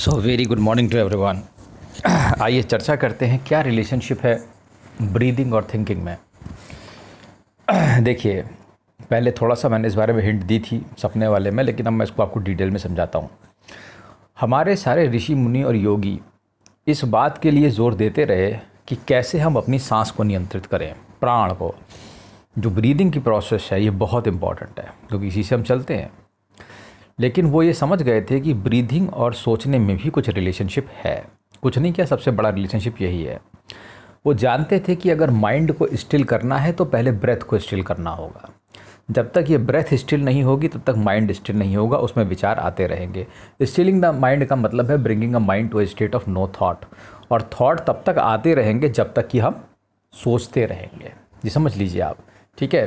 so very good morning to everyone आइए चर्चा करते हैं क्या रिलेशनशिप है ब्रीदिंग और थिंकिंग में देखिए पहले थोड़ा सा मैंने इस बारे में हिंट दी थी सपने वाले में लेकिन अब मैं इसको आपको डिटेल में समझाता हूँ हमारे सारे ऋषि मुनि और योगी इस बात के लिए ज़ोर देते रहे कि कैसे हम अपनी सांस को नियंत्रित करें प्राण को जो ब्रीदिंग की प्रोसेस है ये बहुत इंपॉर्टेंट है क्योंकि इसी से हम चलते हैं लेकिन वो ये समझ गए थे कि ब्रीदिंग और सोचने में भी कुछ रिलेशनशिप है कुछ नहीं क्या सबसे बड़ा रिलेशनशिप यही है वो जानते थे कि अगर माइंड को स्टिल करना है तो पहले ब्रेथ को स्टिल करना होगा जब तक ये ब्रेथ स्टिल नहीं होगी तब तक माइंड स्टिल नहीं होगा उसमें विचार आते रहेंगे स्टिलिंग द माइंड का मतलब है bringing a mind to a state of no thought और थॉट तब तक आते रहेंगे जब तक कि हम सोचते रहेंगे ये समझ लीजिए आप ठीक है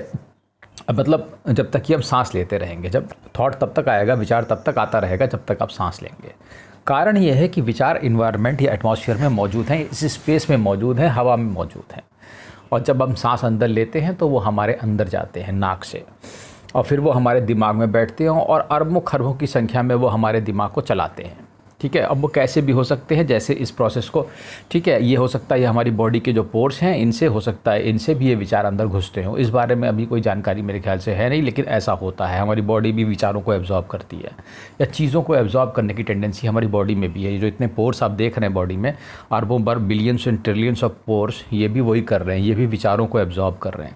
अब मतलब जब तक कि हम सांस लेते रहेंगे जब थॉट तब तक आएगा विचार तब तक आता रहेगा जब तक आप सांस लेंगे कारण यह है कि विचार इन्वायरमेंट या एटमोसफियर में मौजूद हैं इस स्पेस में मौजूद हैं हवा में मौजूद हैं और जब हम सांस अंदर लेते हैं तो वो हमारे अंदर जाते हैं नाक से और फिर वो हमारे दिमाग में बैठते हैं और अरबों खरबों की संख्या में वो हमारे दिमाग को चलाते हैं ठीक है अब वो कैसे भी हो सकते हैं जैसे इस प्रोसेस को ठीक है ये हो सकता है ये हमारी बॉडी के जो पोर्स हैं इनसे हो सकता है इनसे भी ये विचार अंदर घुसते हों इस बारे में अभी कोई जानकारी मेरे ख्याल से है नहीं लेकिन ऐसा होता है हमारी बॉडी भी विचारों को एब्जॉर्ब करती है या चीज़ों को एब्जॉर्ब करने की टेंडेंसी हमारी बॉडी में भी है जो इतने पोर्स आप देख रहे हैं बॉडी में अरबों बर billions and trillions of pores ये भी वही कर रहे हैं ये भी विचारों को एब्जॉर्ब कर रहे हैं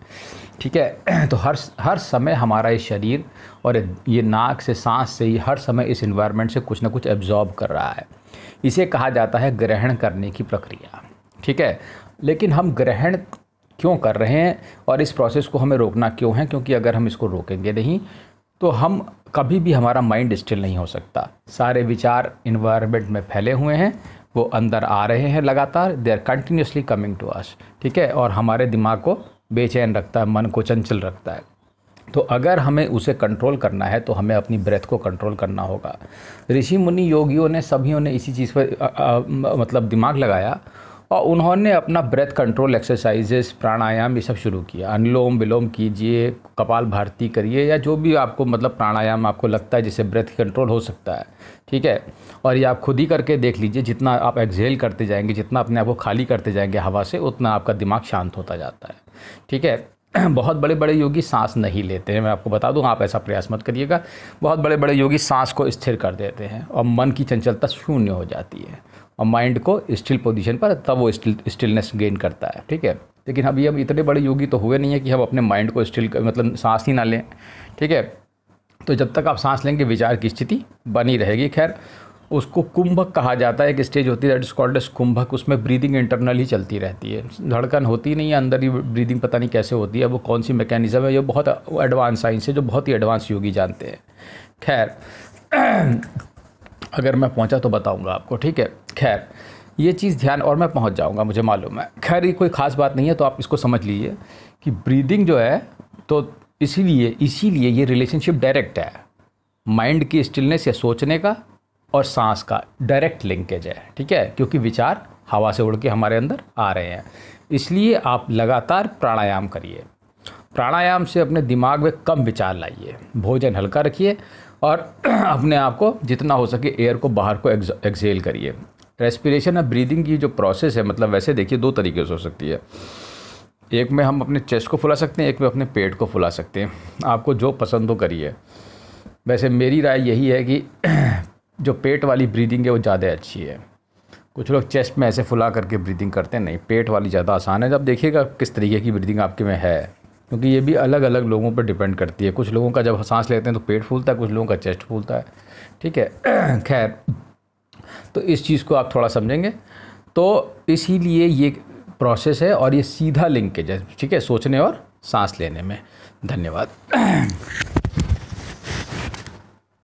ठीक है तो हर हर समय हमारा ये शरीर और ये नाक से सांस से ही हर समय इस इन्वायरमेंट से कुछ ना कुछ एब्जॉर्ब कर रहा है इसे कहा जाता है ग्रहण करने की प्रक्रिया ठीक है लेकिन हम ग्रहण क्यों कर रहे हैं और इस प्रोसेस को हमें रोकना क्यों है क्योंकि अगर हम इसको रोकेंगे नहीं तो हम कभी भी हमारा माइंड स्टिल नहीं हो सकता सारे विचार इन्वायरमेंट में फैले हुए हैं वो अंदर आ रहे हैं लगातार they are continuously coming to us ठीक है और हमारे दिमाग को बेचैन रखता है मन को चंचल रखता है तो अगर हमें उसे कंट्रोल करना है तो हमें अपनी ब्रेथ को कंट्रोल करना होगा ऋषि मुनि योगियों ने सभी ने इसी चीज़ पर मतलब दिमाग लगाया और उन्होंने अपना ब्रेथ कंट्रोल एक्सरसाइजेस प्राणायाम ये सब शुरू किया अनुलोम विलोम कीजिए कपाल भारती करिए या जो भी आपको मतलब प्राणायाम आपको लगता है जिससे ब्रेथ कंट्रोल हो सकता है ठीक है और ये आप खुद ही करके देख लीजिए जितना आप एक्सहेल करते जाएंगे जितना अपने आप को खाली करते जाएंगे हवा से उतना आपका दिमाग शांत होता जाता है ठीक है बहुत बड़े बड़े योगी सांस नहीं लेते हैं मैं आपको बता दूं आप ऐसा प्रयास मत करिएगा बहुत बड़े बड़े योगी सांस को स्थिर कर देते हैं और मन की चंचलता शून्य हो जाती है और माइंड को स्टिल पोजीशन पर तब वो स्टिल स्टिलनेस गेन करता है ठीक है लेकिन अभी हम इतने बड़े योगी तो हुए नहीं है कि हम अपने माइंड को स्टिल मतलब सांस ही ना लें ठीक है तो जब तक आप सांस लेंगे विचार की स्थिति बनी रहेगी खैर उसको कुंभक कहा जाता है एक स्टेज होती है that is called as kumbhak उसमें ब्रीदिंग इंटरनल ही चलती रहती है धड़कन होती नहीं है अंदर ही ब्रीदिंग पता नहीं कैसे होती है वो कौन सी मैकेनिज़्म है ये बहुत एडवांस साइंस है जो बहुत ही एडवांस योगी जानते हैं खैर अगर मैं पहुंचा तो बताऊंगा आपको ठीक है खैर ये चीज़ ध्यान और मैं पहुंच जाऊंगा मुझे मालूम है खैर ये कोई ख़ास बात नहीं है तो आप इसको समझ लीजिए कि ब्रीदिंग जो है तो इसीलिए इसीलिए ये रिलेशनशिप डायरेक्ट है माइंड की स्टिलनेस या सोचने का और सांस का डायरेक्ट लिंकेज है ठीक है क्योंकि विचार हवा से उड़ के हमारे अंदर आ रहे हैं इसलिए आप लगातार प्राणायाम करिए प्राणायाम से अपने दिमाग में कम विचार लाइए भोजन हल्का रखिए और अपने आप को जितना हो सके एयर को बाहर को एक्सेल करिए रेस्पिरेशन और ब्रीदिंग की जो प्रोसेस है मतलब वैसे देखिए दो तरीके से हो सकती है एक में हम अपने चेस्ट को फुला सकते हैं एक में अपने पेट को फुला सकते हैं आपको जो पसंद हो करिए वैसे मेरी राय यही है कि जो पेट वाली ब्रीदिंग है वो ज़्यादा अच्छी है कुछ लोग चेस्ट में ऐसे फुला करके ब्रीदिंग करते हैं नहीं पेट वाली ज़्यादा आसान है जब देखिएगा किस तरीके की ब्रीदिंग आपके में है क्योंकि ये भी अलग अलग लोगों पर डिपेंड करती है कुछ लोगों का जब सांस लेते हैं तो पेट फूलता है कुछ लोगों का चेस्ट फूलता है ठीक है खैर तो इस चीज़ को आप थोड़ा समझेंगे तो इसीलिए ये प्रोसेस है और ये सीधा लिंकेज है ठीक है सोचने और सांस लेने में धन्यवाद